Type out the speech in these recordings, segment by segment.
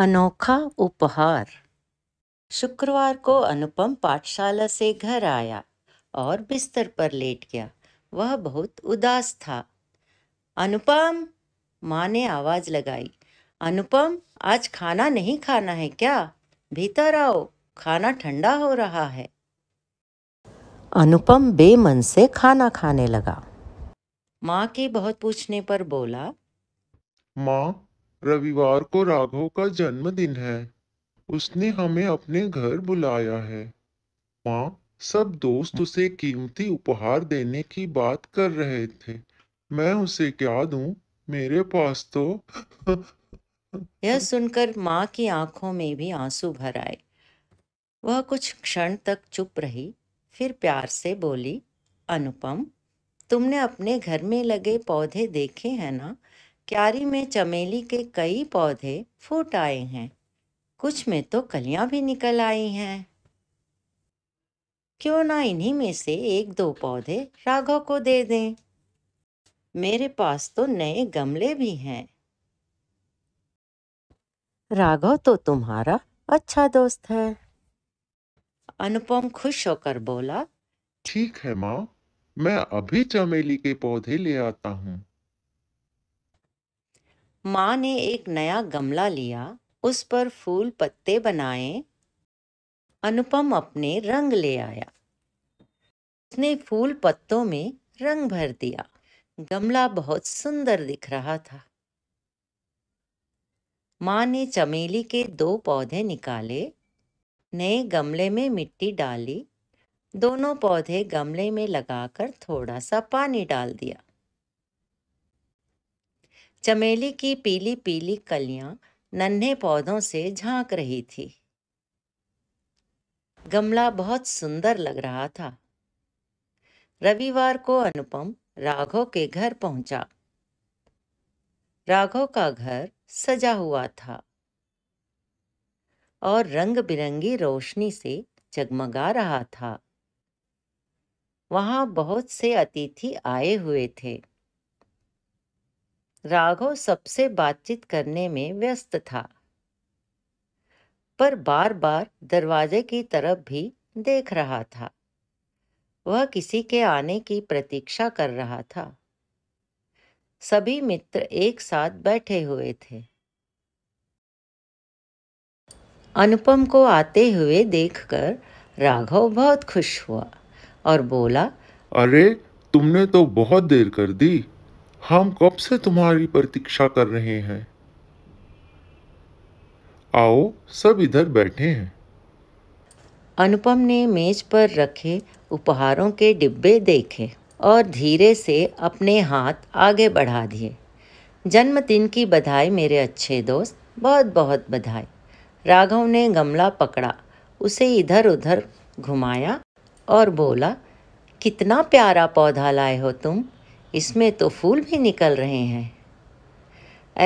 अनोखा उपहार शुक्रवार को अनुपम पाठशाला से घर आया और बिस्तर पर लेट गया वह बहुत उदास था अनुपम माँ ने आवाज लगाई अनुपम आज खाना नहीं खाना है क्या भीतर आओ खाना ठंडा हो रहा है अनुपम बेमन से खाना खाने लगा माँ के बहुत पूछने पर बोला माँ रविवार को राघव का जन्मदिन है उसने हमें अपने घर बुलाया है माँ सब दोस्त उसे कीमती उपहार देने की बात कर रहे थे मैं उसे क्या दूं? मेरे पास तो यह सुनकर माँ की आंखों में भी आंसू भर आए वह कुछ क्षण तक चुप रही फिर प्यार से बोली अनुपम तुमने अपने घर में लगे पौधे देखे हैं ना क्यारी में चमेली के कई पौधे फूट आए हैं कुछ में तो कलियां भी निकल आई हैं क्यों ना इन्हीं में से एक दो पौधे राघव को दे दें मेरे पास तो नए गमले भी हैं राघव तो तुम्हारा अच्छा दोस्त है अनुपम खुश होकर बोला ठीक है माँ मैं अभी चमेली के पौधे ले आता हूँ माँ ने एक नया गमला लिया उस पर फूल पत्ते बनाए अनुपम अपने रंग ले आया उसने फूल पत्तों में रंग भर दिया गमला बहुत सुंदर दिख रहा था माँ ने चमेली के दो पौधे निकाले नए गमले में मिट्टी डाली दोनों पौधे गमले में लगाकर थोड़ा सा पानी डाल दिया चमेली की पीली पीली कलियां नन्हे पौधों से झांक रही थी गमला बहुत सुंदर लग रहा था रविवार को अनुपम राघव के घर पहुंचा राघव का घर सजा हुआ था और रंग बिरंगी रोशनी से जगमगा रहा था वहां बहुत से अतिथि आए हुए थे राघव सबसे बातचीत करने में व्यस्त था पर बार बार दरवाजे की तरफ भी देख रहा था वह किसी के आने की प्रतीक्षा कर रहा था सभी मित्र एक साथ बैठे हुए थे अनुपम को आते हुए देखकर राघव बहुत खुश हुआ और बोला अरे तुमने तो बहुत देर कर दी हम कब से तुम्हारी प्रतीक्षा कर रहे हैं आओ सब इधर बैठे हैं अनुपम ने मेज पर रखे उपहारों के डिब्बे देखे और धीरे से अपने हाथ आगे बढ़ा दिए जन्मदिन की बधाई मेरे अच्छे दोस्त बहुत बहुत बधाई राघव ने गमला पकड़ा उसे इधर उधर घुमाया और बोला कितना प्यारा पौधा लाए हो तुम इसमें तो फूल भी निकल रहे हैं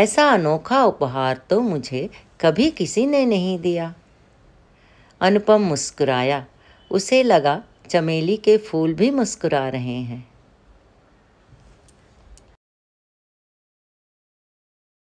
ऐसा अनोखा उपहार तो मुझे कभी किसी ने नहीं दिया अनुपम मुस्कुराया उसे लगा चमेली के फूल भी मुस्कुरा रहे हैं